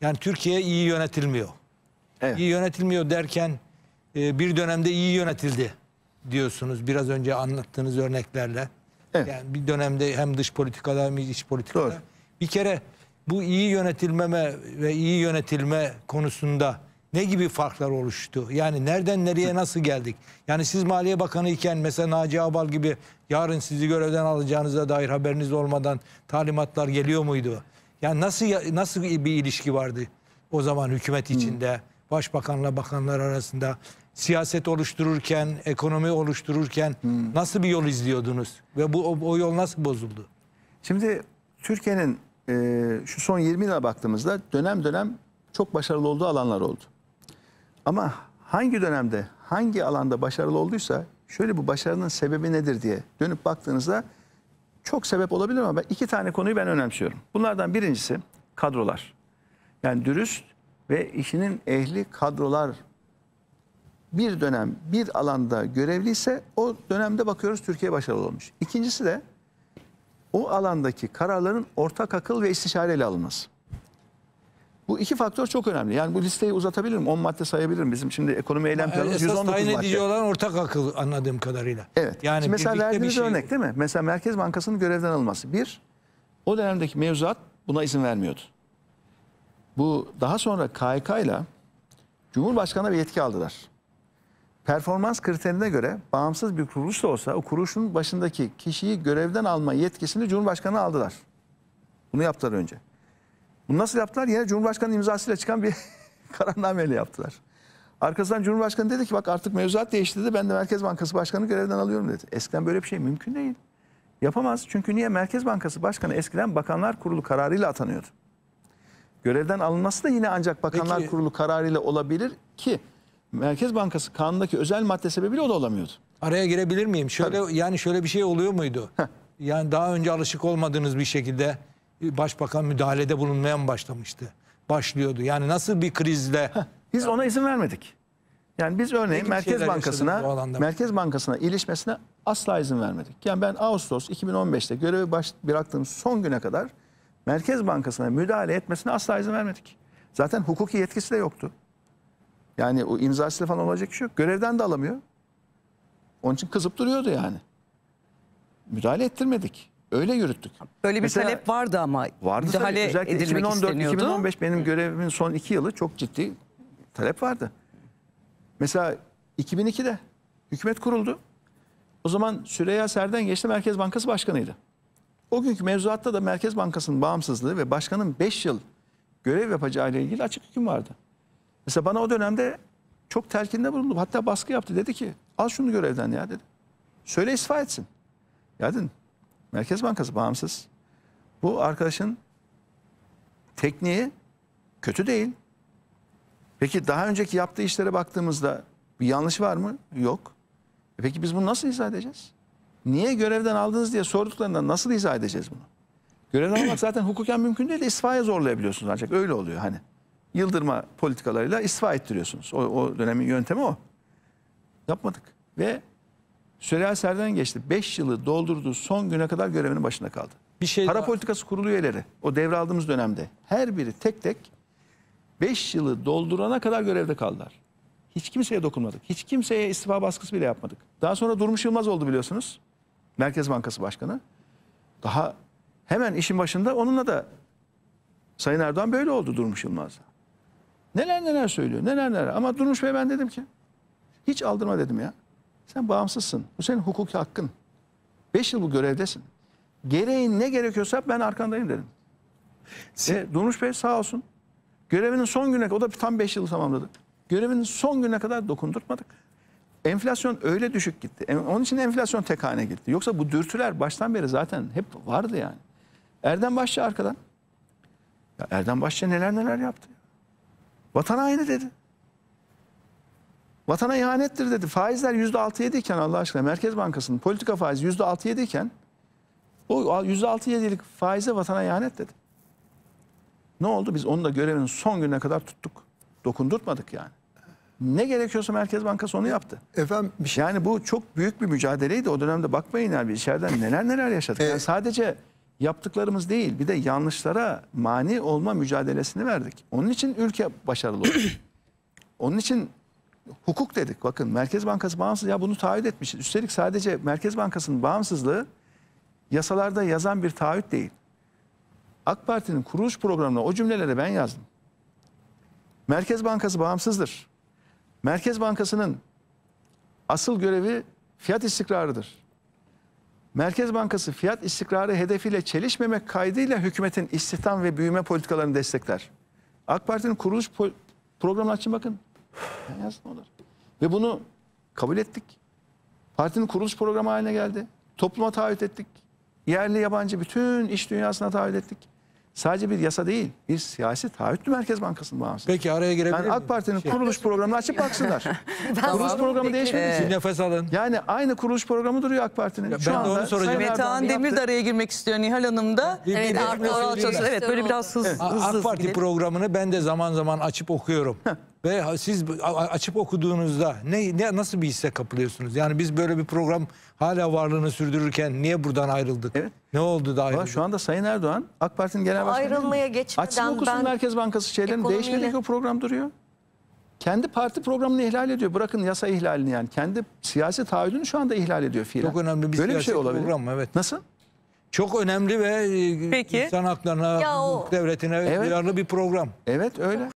Yani Türkiye iyi yönetilmiyor. Evet. İyi yönetilmiyor derken e, bir dönemde iyi yönetildi diyorsunuz biraz önce anlattığınız örneklerle. Evet. Yani bir dönemde hem dış politikada hem iç politikada. Doğru. Bir kere bu iyi yönetilmeme ve iyi yönetilme konusunda ne gibi farklar oluştu? Yani nereden nereye nasıl geldik? Yani siz Maliye Bakanı iken mesela Naci Abal gibi yarın sizi görevden alacağınıza dair haberiniz olmadan talimatlar geliyor muydu? Yani nasıl nasıl bir ilişki vardı o zaman hükümet hmm. içinde, hmm. başbakanla bakanlar arasında? Siyaset oluştururken, ekonomi oluştururken hmm. nasıl bir yol izliyordunuz? Ve bu o, o yol nasıl bozuldu? Şimdi Türkiye'nin e, şu son 20 yıla baktığımızda dönem dönem çok başarılı olduğu alanlar oldu. Ama hangi dönemde, hangi alanda başarılı olduysa şöyle bu başarının sebebi nedir diye dönüp baktığınızda çok sebep olabilir ama ben iki tane konuyu ben önemsiyorum. Bunlardan birincisi kadrolar. Yani dürüst ve işinin ehli kadrolar bir dönem bir alanda görevliyse o dönemde bakıyoruz Türkiye başarılı olmuş. İkincisi de o alandaki kararların ortak akıl ve istişareyle alınması. Bu iki faktör çok önemli. Yani bu listeyi uzatabilirim. 10 madde sayabilirim. Bizim şimdi ekonomi eylem planı yani 119 madde. Esas edici olan ortak akıl anladığım kadarıyla. Evet. Yani şimdi mesela verdiğiniz şey... örnek değil mi? Mesela Merkez Bankası'nın görevden alınması. Bir, o dönemdeki mevzuat buna izin vermiyordu. Bu daha sonra KYK ile Cumhurbaşkanı'na bir yetki aldılar. Performans kriterine göre bağımsız bir kuruluş da olsa o kuruluşun başındaki kişiyi görevden alma yetkisini Cumhurbaşkanı aldılar. Bunu yaptılar önce. Bunu nasıl yaptılar? Yine Cumhurbaşkanı imzasıyla çıkan bir kararnameyle yaptılar. Arkasından Cumhurbaşkanı dedi ki bak artık mevzuat değişti dedi. Ben de Merkez Bankası Başkanı görevden alıyorum dedi. Eskiden böyle bir şey mümkün değil. Yapamaz. Çünkü niye? Merkez Bankası Başkanı eskiden Bakanlar Kurulu kararıyla atanıyordu. Görevden alınması da yine ancak Bakanlar Peki. Kurulu kararıyla olabilir ki Merkez Bankası kanundaki özel madde sebebiyle o da olamıyordu. Araya girebilir miyim? Şöyle Tabii. yani şöyle bir şey oluyor muydu? Heh. Yani daha önce alışık olmadığınız bir şekilde başbakan müdahalede bulunmaya mı başlamıştı? Başlıyordu. Yani nasıl bir krizle? Heh, biz ona izin vermedik. Yani biz örneğin Peki Merkez Bankası'na Merkez Bankası'na ilişmesine asla izin vermedik. Yani ben Ağustos 2015'te görevi baş, bıraktığım son güne kadar Merkez Bankası'na müdahale etmesine asla izin vermedik. Zaten hukuki yetkisi de yoktu. Yani o imzasıyla falan olacak şey yok. Görevden de alamıyor. Onun için kızıp duruyordu yani. Müdahale ettirmedik. Öyle yürüttük. Böyle bir Mesela, talep vardı ama vardı tabii. Özellikle 2014, 2015 benim görevimin son iki yılı çok ciddi talep vardı. Mesela 2002'de hükümet kuruldu. O zaman Süreyya Serden geçti Merkez Bankası Başkanı'ydı. O günkü mevzuatta da Merkez Bankası'nın bağımsızlığı ve başkanın 5 yıl görev yapacağı ile ilgili açık hüküm vardı. Mesela bana o dönemde çok telkinde bulundu. Hatta baskı yaptı. Dedi ki al şunu görevden ya dedi. Söyle istifa etsin. Ya dedim Merkez Bankası bağımsız. Bu arkadaşın tekniği kötü değil. Peki daha önceki yaptığı işlere baktığımızda bir yanlış var mı? Yok. E peki biz bunu nasıl izah edeceğiz? Niye görevden aldınız diye sorduklarında nasıl izah edeceğiz bunu? Görevden almak zaten hukuken mümkün değil de isfaya zorlayabiliyorsunuz ancak öyle oluyor hani. Yıldırma politikalarıyla isfa ettiriyorsunuz. O, o dönemin yöntemi o. Yapmadık ve Süreyya Serden geçti. 5 yılı doldurduğu son güne kadar görevinin başında kaldı. Bir şey Para daha... politikası kurulu üyeleri o devraldığımız dönemde her biri tek tek 5 yılı doldurana kadar görevde kaldılar. Hiç kimseye dokunmadık. Hiç kimseye istifa baskısı bile yapmadık. Daha sonra Durmuş Yılmaz oldu biliyorsunuz. Merkez Bankası Başkanı. Daha hemen işin başında onunla da Sayın Erdoğan böyle oldu Durmuş Yılmaz'la. Neler neler söylüyor neler neler. Ama Durmuş Bey ben dedim ki hiç aldırma dedim ya. Sen bağımsızsın. Bu senin hukuki hakkın. Beş yıl bu görevdesin. Gereğin ne gerekiyorsa ben arkandayım dedim. Siz... E, Durmuş Bey sağ olsun. Görevinin son güne o da tam beş yıl tamamladı. Görevinin son güne kadar dokundurtmadık. Enflasyon öyle düşük gitti. E, onun için enflasyon tek hane gitti. Yoksa bu dürtüler baştan beri zaten hep vardı yani. Erdem Başçı arkadan. Ya Erdem Başçı neler neler yaptı. Vatan haini dedi. Vatana ihanettir dedi. Faizler %6-7 iken Allah aşkına Merkez Bankası'nın politika faizi %6-7 iken o %6-7'lik faize vatana ihanet dedi. Ne oldu? Biz onu da görevinin son gününe kadar tuttuk. Dokundurtmadık yani. Ne gerekiyorsa Merkez Bankası onu yaptı. Efendim bir şey... Yani bu çok büyük bir mücadeleydi. O dönemde bakmayın abi içeriden neler neler yaşadık. Evet. Yani sadece yaptıklarımız değil bir de yanlışlara mani olma mücadelesini verdik. Onun için ülke başarılı oldu. Onun için hukuk dedik. Bakın Merkez Bankası bağımsız ya bunu taahhüt etmiş. Üstelik sadece Merkez Bankası'nın bağımsızlığı yasalarda yazan bir taahhüt değil. AK Parti'nin kuruluş programına o cümleleri ben yazdım. Merkez Bankası bağımsızdır. Merkez Bankası'nın asıl görevi fiyat istikrarıdır. Merkez Bankası fiyat istikrarı hedefiyle çelişmemek kaydıyla hükümetin istihdam ve büyüme politikalarını destekler. AK Parti'nin kuruluş programına açın bakın. Yazmalar. Ve bunu kabul ettik. Partinin kuruluş programı haline geldi. Topluma taahhüt ettik. Yerli yabancı bütün iş dünyasına taahhüt ettik. Sadece bir yasa değil, bir siyasi taahhütlü Merkez Bankası'nın bağımsız. Peki araya girebilir yani AK Parti'nin şey. kuruluş programını açıp baksınlar. kuruluş programı değişmedi. Ee, nefes alın. Yani aynı kuruluş programı duruyor AK Parti'nin. Ben Şu de onu soracağım. Metehan Demir de araya girmek istiyor Nihal Hanım da. Bir, evet, bir, bir, bir, evet böyle biraz hız, evet. hızlı. AK Parti gidelim. programını ben de zaman zaman açıp okuyorum ve siz açıp okuduğunuzda ne, ne nasıl bir hisse kapılıyorsunuz? Yani biz böyle bir program hala varlığını sürdürürken niye buradan ayrıldık? Evet. Ne oldu da ayrıldık? şu anda Sayın Erdoğan AK Parti'nin genel başkanı ayrılmaya geçmeden Açsın okusun ben Merkez Bankası şeylerini ekonomiyle... değişmedi o program duruyor. Kendi parti programını ihlal ediyor. Bırakın yasa ihlalini yani. Kendi siyasi taahhüdünü şu anda ihlal ediyor fiilen. Çok önemli bir Böyle bir şey olabilir. program evet. Nasıl? Çok önemli ve e, Peki. insan haklarına, o... devletine evet. duyarlı bir program. Evet öyle.